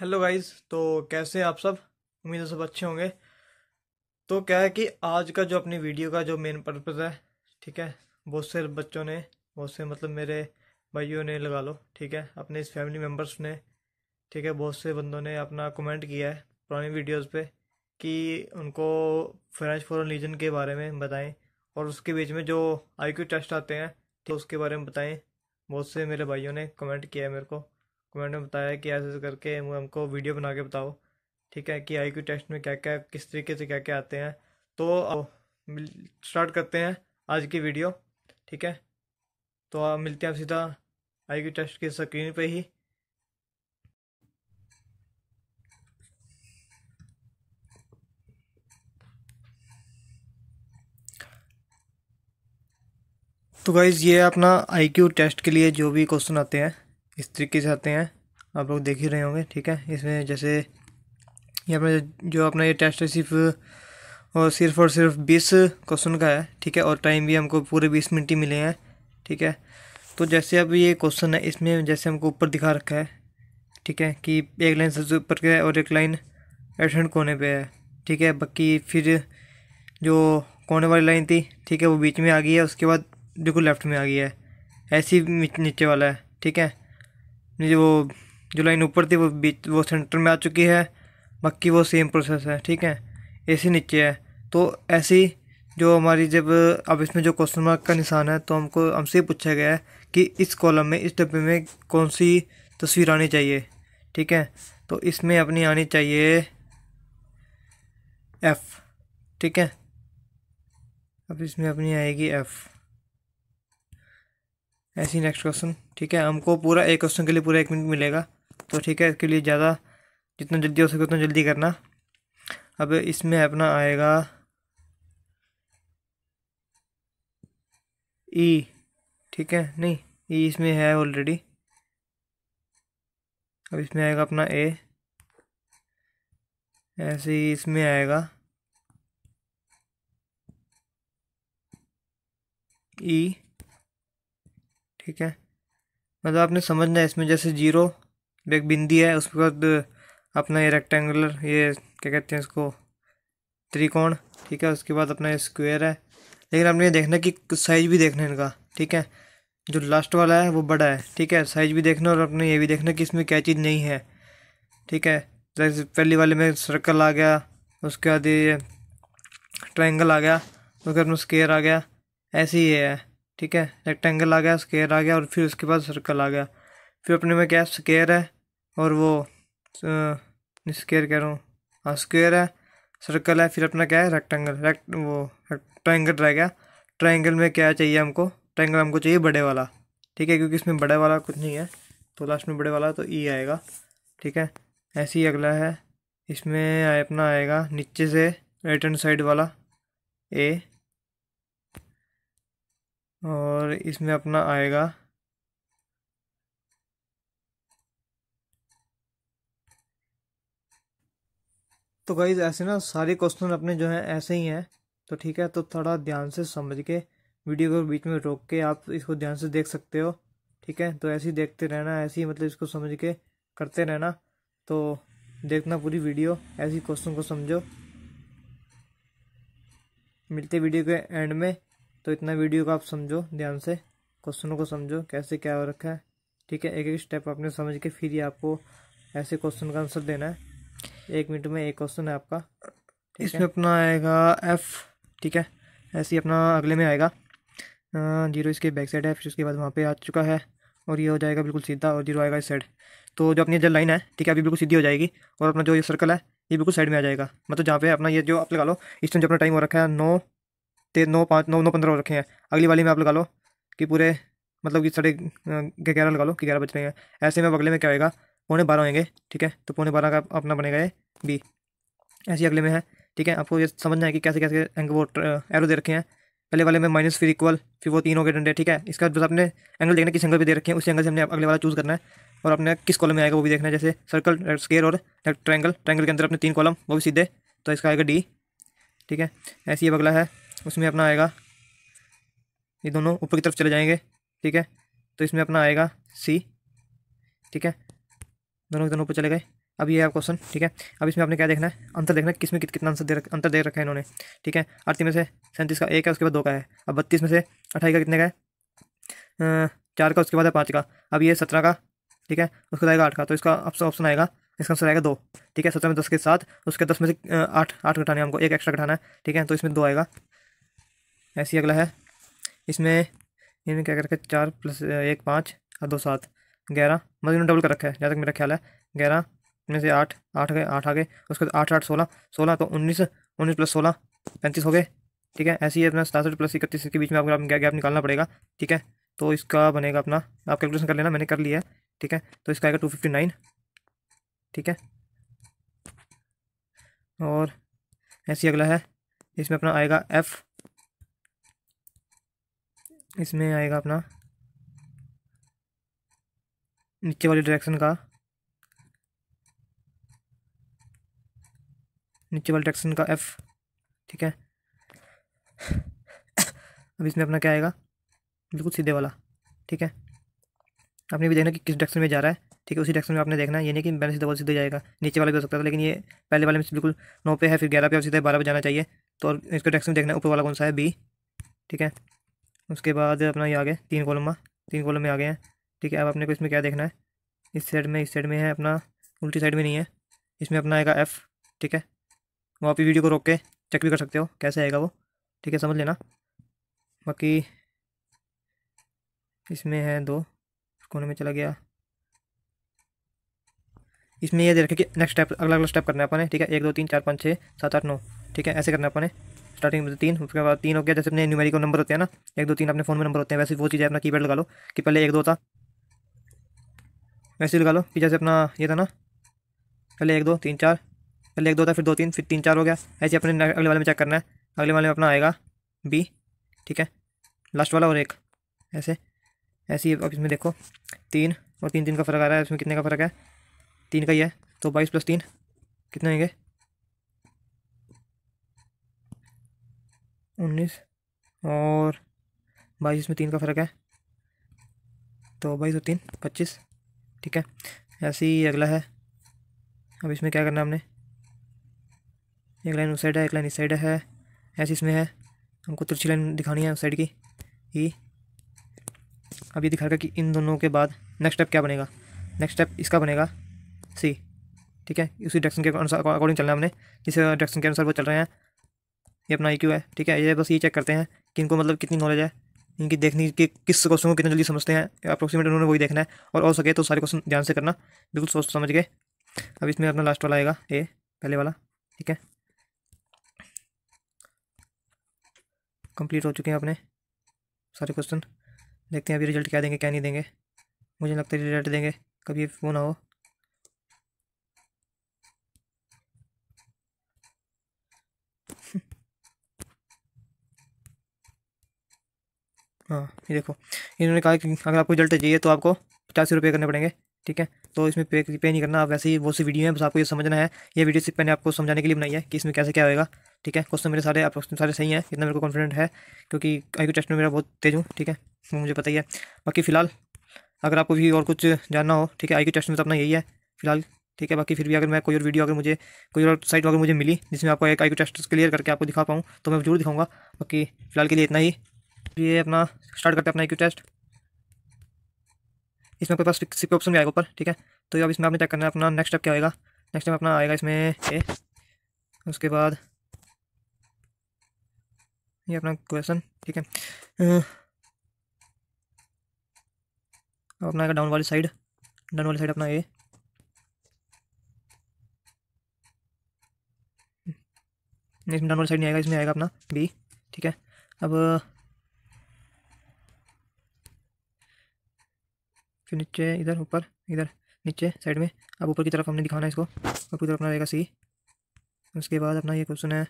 hello guys तो कैसे आप सब उम्मीद है सब अच्छे होंगे तो क्या है कि आज का जो अपनी वीडियो का जो मेन पर्पज़ है ठीक है बहुत से बच्चों ने बहुत से मतलब मेरे भाइयों ने लगा लो ठीक है अपने इस फैमिली मेम्बर्स ने ठीक है बहुत से बंदों ने अपना कमेंट किया है पुरानी वीडियोज़ पर कि उनको फ्रेंच फॉरन लीजन के बारे में बताएँ और उसके बीच में जो आई टेस्ट आते हैं तो उसके बारे में बताएँ बहुत से मेरे भाइयों ने कमेंट किया है मेरे को उन्होंने बताया कि ऐसे ऐसे करके हमको वीडियो बना के बताओ ठीक है कि आई क्यू टेस्ट में क्या क्या किस तरीके से क्या क्या आते हैं तो स्टार्ट करते हैं आज की वीडियो ठीक है तो आप मिलते हैं सीधा आई क्यू टेस्ट की स्क्रीन पे ही तो गाइज़ ये अपना आई क्यू टेस्ट के लिए जो भी क्वेश्चन आते हैं इस तरीके से आते हैं आप लोग देख ही रहे होंगे ठीक है इसमें जैसे यहाँ पर जो अपना ये टेस्ट है सिर्फ और सिर्फ और सिर्फ बीस क्वेश्चन का है ठीक है और टाइम भी हमको पूरे बीस मिनट ही मिले हैं ठीक है तो जैसे अब ये क्वेश्चन है इसमें जैसे हमको ऊपर दिखा रखा है ठीक है कि एक लाइन सबसे ऊपर का है और एक लाइन एडसेंट कोने पे है ठीक है बाकी फिर जो कोने वाली लाइन थी ठीक है वो बीच में आ गई है उसके बाद बिल्कुल लेफ्ट में आ गई है ऐसी नीचे वाला है ठीक है ये वो जो लाइन ऊपर थी वो बीच वो सेंटर में आ चुकी है बाकी वो सेम प्रोसेस है ठीक है सी नीचे है तो ऐसी जो हमारी जब अब इसमें जो क्वेश्चन मार्क का निशान है तो हमको हमसे पूछा गया है कि इस कॉलम में इस डब्बे में कौन सी तस्वीर आनी चाहिए ठीक है तो इसमें अपनी आनी चाहिए एफ़ ठीक है अब इसमें अपनी आएगी एफ़ ऐसे ही नेक्स्ट क्वेश्चन ठीक है हमको पूरा एक क्वेश्चन के लिए पूरा एक मिनट मिलेगा तो ठीक है इसके लिए ज़्यादा जितना जल्दी हो सके उतना जल्दी करना अब इसमें अपना आएगा ई e, ठीक है नहीं ई e इसमें है ऑलरेडी अब इसमें आएगा अपना ए ऐसे ही इसमें आएगा ई e, ठीक है मतलब आपने समझना है इसमें जैसे जीरो एक बिंदी है उसके बाद अपना ये रेक्टेंगुलर ये क्या कहते हैं इसको त्रिकोण ठीक है उसके बाद अपना ये स्क्वायर है लेकिन आपने ये देखना कि साइज भी देखना है इनका ठीक है जो लास्ट वाला है वो बड़ा है ठीक है साइज भी देखना और अपने ये भी देखना कि इसमें क्या चीज़ नहीं है ठीक है जैसे पहले वाले में सर्कल आ गया उसके बाद ये ट्राइंगल आ गया उसके बाद में स्केयर आ गया ऐसे ही है ठीक है रेक्टेंगल आ गया स्केयर आ गया और फिर उसके बाद सर्कल आ गया फिर अपने में क्या है स्केयर है और वो स्केयर कह रहा हूँ हाँ स्केयर है सर्कल है फिर अपना क्या है रेक्टेंगल रेक्ट वो ट्राइंगल रह गया ट्राइंगल में क्या चाहिए हमको ट्राइंगल हमको चाहिए बड़े वाला ठीक है क्योंकि इसमें बड़े वाला कुछ नहीं है तो लास्ट में बड़े वाला तो ई e आएगा ठीक है ऐसे ही अगला है इसमें अपना आएगा नीचे से राइट हैंड साइड वाला ए और इसमें अपना आएगा तो गाइज ऐसे ना सारे क्वेश्चन अपने जो हैं ऐसे ही हैं तो ठीक है तो थोड़ा ध्यान से समझ के वीडियो को बीच में रोक के आप इसको ध्यान से देख सकते हो ठीक है तो ऐसे ही देखते रहना ऐसे ही मतलब इसको समझ के करते रहना तो देखना पूरी वीडियो ऐसी क्वेश्चन को समझो मिलते वीडियो के एंड में तो इतना वीडियो को आप समझो ध्यान से क्वेश्चनों को समझो कैसे क्या हो रखा है ठीक है एक एक स्टेप आपने समझ के फिर ही आपको ऐसे क्वेश्चन का आंसर देना है एक मिनट में एक क्वेश्चन है आपका इसमें अपना आएगा एफ ठीक है ऐसे ही अपना अगले में आएगा जीरो इसके बैक साइड है फिर उसके बाद वहाँ पे आ चुका है और ये हो जाएगा बिल्कुल सीधा और जीरो आएगा इस साइड तो जो अपनी जो लाइन है ठीक है अभी बिल्कुल सीधी हो जाएगी और अपना जो ये सर्कल है ये बिल्कुल साइड में आ जाएगा मतलब जहाँ पे अपना ये जो आप लगा लो इस टाइम जो अपना टाइम हो रखा है नौ तेरह नौ पाँच नौ नौ पंद्रह रखे हैं अगली वाली में आप लगा लो कि पूरे मतलब कि साढ़े ग्यारह लगा लो कि ग्यारह बज रहे हैं ऐसे में अगले में क्या होएगा पौने बारह होंगे ठीक है तो पौने बारह का अपना बनेगा ये बी ऐसे अगले में है ठीक है आपको ये समझना है कि कैसे कैसे एंगल वो एरो दे रखे हैं पहले वाले में माइनस फिर इक्वल फिर वो तीन हो गए डंडे ठीक है इसका जो आपने एंगल देखना किस एंगल पे दे रखे हैं उसी एंगल से हमने अगले वाला चूज़ करना है और अपने किस कॉलम में आएगा वो भी देखना है जैसे सर्कल स्केयर और ट्रैंगल ट्रैंगल के अंदर अपने तीन कॉलम वो भी सीधे तो इसका आएगा डी ठीक है ऐसे अब अगला है उसमें अपना आएगा ये दोनों ऊपर की तरफ चले जाएंगे ठीक है तो इसमें अपना आएगा सी ठीक है दोनों दोनों ऊपर चले गए अब ये है क्वेश्चन ठीक है अब इसमें आपने क्या देखना है अंतर देखना है किसमें कित, कितना आंसर दे रख अंतर दे रखा है इन्होंने ठीक है अड़तीस में से सैंतीस का एक है उसके बाद दो का है अब बत्तीस में से अट्ठाईस का कितने का है चार का उसके बाद है पाँच का अब ये सत्रह का ठीक है उसके बाद आएगा आठ का तो इसका ऑप्शन आएगा इसका आंसर आएगा दो ठीक है सत्रह में दस के साथ उसके दस में से आठ आठ घटाने हमको एक एक्स्ट्रा घटाना है ठीक है तो इसमें दो आएगा ऐसी अगला है इसमें इन्हें क्या कर रखा है चार प्लस एक पाँच और दो सात ग्यारह मतलब इन्होंने डबल कर रखा है जहाँ तक मेरा ख्याल है ग्यारह में से आठ आठ गए आठ आ गए उसके बाद आठ आठ सोलह सोलह तो उन्नीस उन्नीस प्लस सोलह पैंतीस हो गए ठीक है ऐसे ही अपना सतासठ प्लस इकतीस के बीच में आपको गैप निकालना पड़ेगा ठीक है तो इसका बनेगा अपना आप कैलकुलेशन कर लेना मैंने कर लिया है ठीक है तो इसका आएगा टू फिफ्टी नाइन ठीक है और ऐसे अगला है इसमें अपना आएगा एफ़ इसमें आएगा अपना नीचे वाले डायरेक्शन का नीचे वाले डायरेक्शन का एफ़ ठीक है अब इसमें अपना क्या आएगा बिल्कुल सीधे वाला ठीक है आपने भी देखना कि किस डायरेक्शन में जा रहा है ठीक है उसी डायरेक्शन में आपने देखना है ये नहीं कि बैलेंस सीधा सीधे जाएगा नीचे वाला भी हो सकता था लेकिन ये पहले वाले में बिल्कुल नौ पे है फिर ग्यारह पे और सीधे बारह पे जाना चाहिए तो इसका डायरेक्शन देखना है ऊपर वाला कौन सा है बी ठीक है उसके बाद अपना ये आ गया तीन कॉलम में तीन कॉलम में आ गए हैं ठीक है अब अपने को इसमें क्या देखना है इस साइड में इस साइड में है अपना उल्टी साइड में नहीं है इसमें अपना आएगा एफ़ ठीक है वो आप वीडियो को रोक के चेक भी कर सकते हो कैसे आएगा वो ठीक है समझ लेना बाकी इसमें है दो कोने में चला गया इसमें यह दे रखे कि नेक्स्ट स्टेप अगला अगला स्टेप करना है अपने ठीक है एक दो तीन चार पाँच छः सात आठ नौ ठीक है ऐसे करना है अपने स्टार्टिंग में तो तीन उसके बाद तीन हो गया जैसे अपने न्यूमेरिकल नंबर होते हैं ना एक दो तीन अपने फ़ोन में नंबर होते हैं वैसे वो चीज़ है अपना कीपैड लगा लो कि पहले एक दो था वैसे लगा लो कि जैसे अपना ये था ना पहले एक दो तीन चार पहले एक दो था फिर दो तीन फिर तीन चार हो गया ऐसे अपने अगले वाले में चेक करना है अगले वाले में अपना आएगा बी ठीक है लास्ट वाला और एक ऐसे ऐसे ही अब इसमें देखो तीन और तीन तीन का फ़र्क आ रहा है इसमें कितने का फ़र्क है तीन का ही है तो बाईस प्लस तीन कितने होंगे उन्नीस और बाईस में तीन का फ़र्क है तो बाईस और तीन पच्चीस ठीक है ऐसे ही अगला है अब इसमें क्या करना है हमने एक लाइन उस साइड है एक लाइन इस साइड है ऐसे इसमें है हमको तिरछी लाइन दिखानी है उस साइड की ही अब ये दिखा कि इन दोनों के बाद नेक्स्ट स्टेप क्या बनेगा नेक्स्ट स्टेप इसका बनेगा सी ठीक है उसी डायरेक्शन के अनुसार अकॉर्डिंग चलना हमने जिस डायरेक्शन के अनुसार वो चल रहे हैं ये अपना आई है ठीक है ये बस ये चेक करते हैं कि इनको मतलब कितनी नॉलेज है इनकी देखने की किस क्वेश्चन को कितना जल्दी समझते हैं अप्रोक्सीमेट उन्होंने वही देखना है और हो सके तो सारे क्वेश्चन ध्यान से करना बिल्कुल सोच समझ के अब इसमें अपना लास्ट वाला आएगा ए पहले वाला ठीक है कंप्लीट हो चुके हैं अपने सारे क्वेश्चन देखते हैं अभी रिजल्ट क्या देंगे क्या नहीं देंगे मुझे लगता है रिजल्ट देंगे कभी वो ना हो हाँ ये देखो इन्होंने कहा कि अगर आपको रिजल्ट चाहिए तो आपको सौ रुपये करने पड़ेंगे ठीक है तो इसमें पे पे नहीं करना आप वैसे ही बहुत सी वीडियो है बस आपको ये समझना है ये वीडियो सिर्फ मैंने आपको समझाने के लिए बनाई है कि इसमें कैसे क्या होएगा ठीक है क्वेश्चन मेरे सारे आप सारे सही हैं इतना मेरे को कॉन्फिडेंट है क्योंकि आई टेस्ट में मेरा बहुत तेज हूँ ठीक है मुझे पता ही है बाकी फिलहाल अगर आपको भी और कुछ जानना हो ठीक है आई टेस्ट में तो अपना यही है फिलहाल ठीक है बाकी फिर भी अगर मैं कोई और वीडियो अगर मुझे कोई और साइट अगर मुझे मिली जिसमें आपको एक आई टेस्ट क्लियर करके आपको दिखा पाऊँ तो मैं जरूर दिखाऊंगा बाकी फिलहाल के लिए इतना ही ये अपना स्टार्ट करते हैं अपना एक टेस्ट इसमें आपके पास सिक्स ऑप्शन भी आएगा ऊपर ठीक है तो अब इसमें आपने चेक करना है अपना नेक्स्ट स्टेप क्या आएगा नेक्स्ट स्टेप अपना आएगा इसमें ए उसके बाद ये अपना क्वेश्चन ठीक है अपना आएगा डाउन वाली साइड डाउन वाली साइड अपना ए इसमें डाउन वाली साइड नहीं आएगा इसमें आएगा अपना बी ठीक है अब फिर नीचे इधर ऊपर इधर नीचे साइड में अब ऊपर की तरफ हमने दिखाना है इसको और तरफ अपना रहेगा सी उसके बाद अपना ये क्वेश्चन है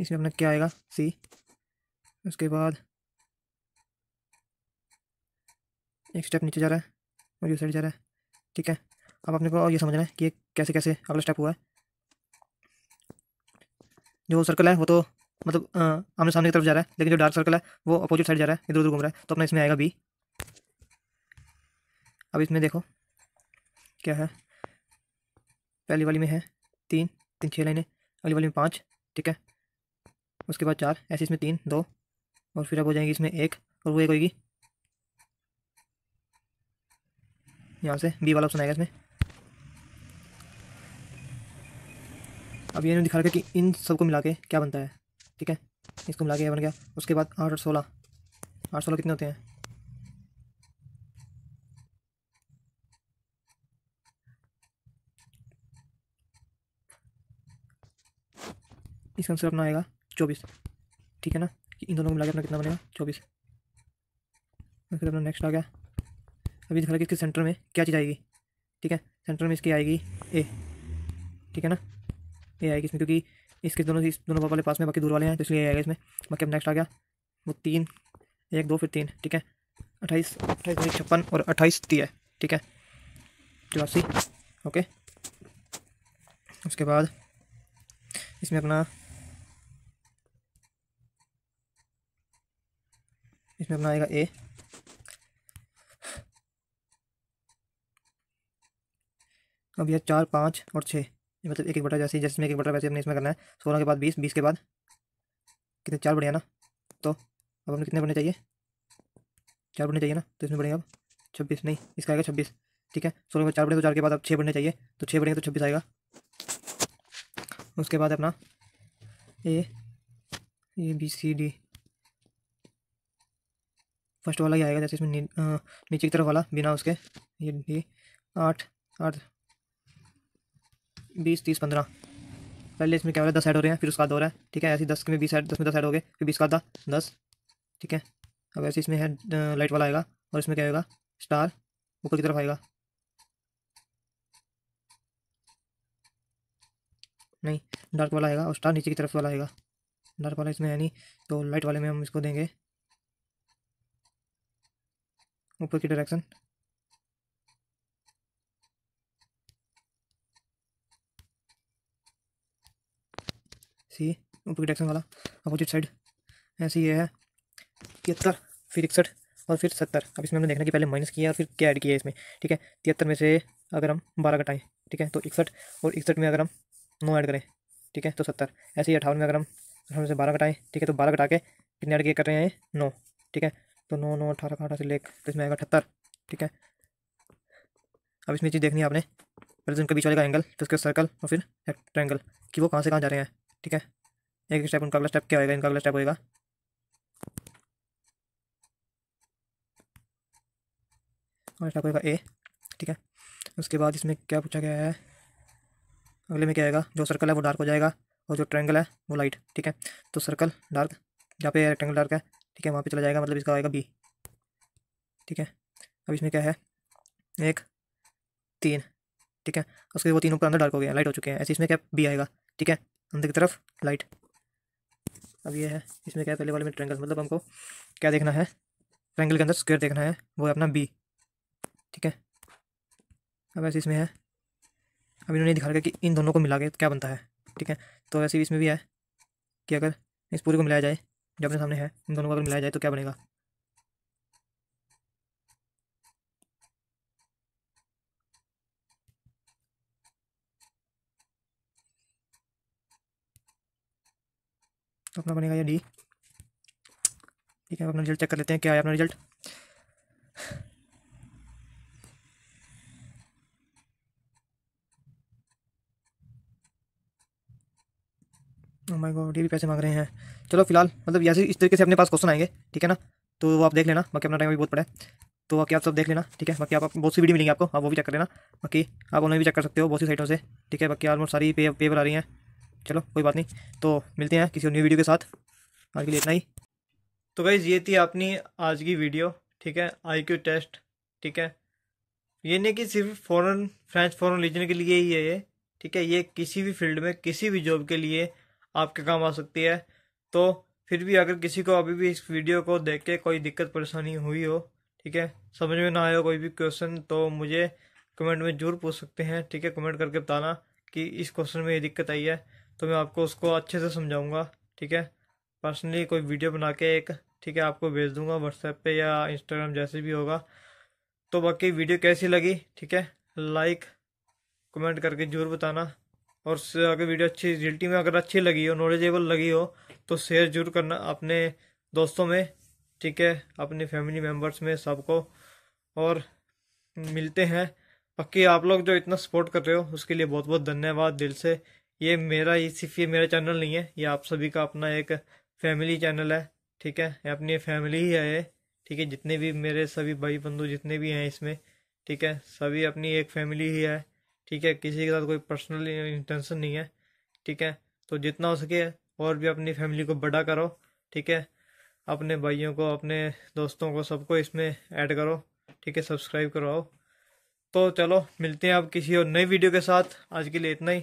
इसमें अपना क्या आएगा सी उसके बाद एक स्टेप नीचे जा रहा है और ये साइड जा रहा है ठीक है अब अपने को और ये समझना है कि कैसे कैसे अगला स्टेप हुआ है जो सर्कल है वो तो मतलब आमने सामने की तरफ जा रहा है लेकिन जो डार्क सर्कल है वो अपोजिट साइड जा रहा है इधर उधर घूम रहा है तो अपना इसमें आएगा बी अब इसमें देखो क्या है पहली वाली में है तीन तीन छः लाइने अगली वाली में पाँच ठीक है उसके बाद चार ऐसे इसमें तीन दो और फिर अब हो जाएगी इसमें एक और वो एक होगी यहाँ से बी वाला ऑप्शन आएगा इसमें अब ये दिखा रखा कि इन सबको मिला के क्या बनता है ठीक है इसको मिला के बन गया उसके बाद आठ और सोलह आठ सोलह कितने होते हैं इसका आंसर अपना आएगा चौबीस ठीक है ना इन दोनों को मिला के अपना कितना बनेगा चौबीस फिर अपना नेक्स्ट आ गया अभी दिखा रहा कि इसके सेंटर में क्या चीज़ आएगी ठीक है सेंटर में इसकी आएगी ए ठीक है ना ए आएगी इसमें क्योंकि इसके दोनों इस दोनों पापा वाले पास में बाकी दूर वाले हैं तो इसलिए आएगा इसमें बाकी अब नेक्स्ट आ गया वो तीन एक दो फिर तीन ठीक है अट्ठाईस अट्ठाईस छप्पन और अट्ठाईस ती है ठीक है चौरासी ओके उसके बाद इसमें अपना इसमें अपना आएगा ए अब यह चार पाँच और छः ये मतलब एक एक बटा जैसे जैसे एक बटा वैसे हमने इसमें करना है सोलह के बाद बीस बीस के बाद कितने चार बढ़िया ना तो अब हमें कितने बढ़ने चाहिए चार बढ़ने चाहिए ना तो इसमें बढ़ेगा अब छब्बीस नहीं इसका आएगा छब्बीस ठीक है सोलह में चार बढ़े तो चार के बाद अब छः बढ़ने चाहिए तो छः बढ़ेंगे तो छब्बीस आएगा उसके बाद अपना A A B C D first वाला ही आएगा जैसे इसमें नी, आ, नीचे की तरफ वाला बिना उसके ये डी आठ आठ बीस तीस पंद्रह पहले इसमें क्या हो रहा है दस ऐड हो रहे हैं फिर उसका आधा हो रहा है ठीक है ऐसे दस में बीस ऐड दस में दस ऐड हो गए फिर बीस का आधा दस ठीक है अब ऐसे इसमें है लाइट वाला आएगा और इसमें क्या होगा स्टार ऊपर की तरफ आएगा नहीं डार्क वाला आएगा और स्टार नीचे की तरफ वाला आएगा डार्क वाला इसमें है नहीं तो लाइट वाले में हम इसको देंगे ऊपर की डायरेक्शन सी ऊपर डायरेक्शन वाला अपोजिट साइड ऐसे ये है तिहत्तर फिर इकसठ और फिर सत्तर अब इसमें हमने देखना कि पहले माइनस किया और फिर क्या ऐड किया इसमें ठीक है तिहत्तर में से अगर हम बारह कटाएँ ठीक है तो इकसठ और इकसठ में अगर हम नौ ऐड करें ठीक है तो सत्तर ऐसे ही अठावन में अगर हम अठावन से बारह कटाएँ ठीक है तो बारह घटा के कितने ऐड किए कर रहे हैं नौ ठीक है तो नौ नौ अठारह अठारह से लेकर तो इसमें आएगा अठहत्तर ठीक है अब इसमें चीज़ देखनी है आपने पहले तो बीच वाले का एंगल फिर उसके सर्कल और फिर ट्रैंगल कि वो कहाँ से कहाँ जा रहे हैं ठीक है एक स्टेप उनका अगला स्टेप क्या होएगा इनका अगला स्टेप होएगा अगला स्टेप होएगा ए ठीक है उसके बाद इसमें क्या पूछा गया है अगले में क्या आएगा जो सर्कल है वो डार्क हो जाएगा और जो ट्रायंगल है वो लाइट ठीक है तो सर्कल डार्क जहाँ पे रेक्टेंगल डार्क है ठीक है वहाँ पे चला जाएगा मतलब इसका आएगा बी ठीक है अब इसमें क्या है एक तीन ठीक है उसके वो तीनों के अंदर डार्क हो गया लाइट हो चुके हैं ऐसे इसमें क्या बी आएगा ठीक है अंदर की तरफ लाइट अब ये है इसमें क्या पहले वाले में ट्रैंगल मतलब हमको क्या देखना है ट्रेंगल के अंदर स्क्वायर देखना है वो है अपना बी ठीक है अब ऐसे इसमें है अब इन्होंने दिखा रखा कि इन दोनों को मिला के क्या बनता है ठीक है तो वैसे भी इसमें भी है कि अगर इस पूरे को मिलाया जाए जो अपने सामने है इन दोनों को अगर मिलाया जाए तो क्या बनेगा तो अपना बनेगा या डी ठीक है अपना रिजल्ट चेक कर लेते हैं क्या है अपना रिजल्ट माय गॉड ये भी पैसे मांग रहे हैं चलो फिलहाल मतलब ऐसे इस तरीके से अपने पास क्वेश्चन आएंगे ठीक है ना तो वो आप देख लेना बाकी अपना टाइम भी बहुत पड़ा है तो बाकी आप सब देख लेना ठीक है बाकी आप, आप बहुत सी वीडियो मिलेंगी आपको आप वो भी चेक कर लेना बाकी आप उन्हें भी चेक कर सकते हो बहुत सी साइटों से ठीक है बाकी ऑलमोस्ट सारी पे पेपर आ रही हैं चलो कोई बात नहीं तो मिलते हैं किसी और न्यू वीडियो के साथ आज के लिए इतना ही तो भाई ये थी अपनी आज की वीडियो ठीक है आईक्यू टेस्ट ठीक है ये नहीं कि सिर्फ फॉरेन फ्रेंच फॉरेन रीजन के लिए ही है ये ठीक है ये किसी भी फील्ड में किसी भी जॉब के लिए आपके काम आ सकती है तो फिर भी अगर किसी को अभी भी इस वीडियो को देख के कोई दिक्कत परेशानी हुई हो ठीक है समझ में ना आया हो कोई भी क्वेश्चन तो मुझे कमेंट में जरूर पूछ सकते हैं ठीक है कमेंट करके बताना कि इस क्वेश्चन में ये दिक्कत आई है तो मैं आपको उसको अच्छे से समझाऊँगा ठीक है पर्सनली कोई वीडियो बना के एक ठीक है आपको भेज दूंगा व्हाट्सएप पे या इंस्टाग्राम जैसे भी होगा तो बाकी वीडियो कैसी लगी ठीक है लाइक कमेंट करके ज़रूर बताना और अगर वीडियो अच्छी रियलिटी में अगर अच्छी लगी हो नॉलेजेबल लगी हो तो शेयर जरूर करना अपने दोस्तों में ठीक है अपने फैमिली मेम्बर्स में सबको और मिलते हैं पक्की आप लोग जो इतना सपोर्ट कर रहे हो उसके लिए बहुत बहुत धन्यवाद दिल से ये मेरा ही सिर्फ ये मेरा चैनल नहीं है ये आप सभी का अपना एक फैमिली चैनल है ठीक है ये अपनी फैमिली ही है ठीक है जितने भी मेरे सभी भाई बंधु जितने भी हैं इसमें ठीक है सभी अपनी एक फैमिली ही है ठीक है किसी के साथ कोई पर्सनल इंटेंशन नहीं है ठीक है तो जितना हो सके और भी अपनी फैमिली को बड़ा करो ठीक है अपने भाइयों को अपने दोस्तों को सबको इसमें ऐड करो ठीक है सब्सक्राइब करवाओ तो चलो मिलते हैं आप किसी और नई वीडियो के साथ आज के लिए इतना ही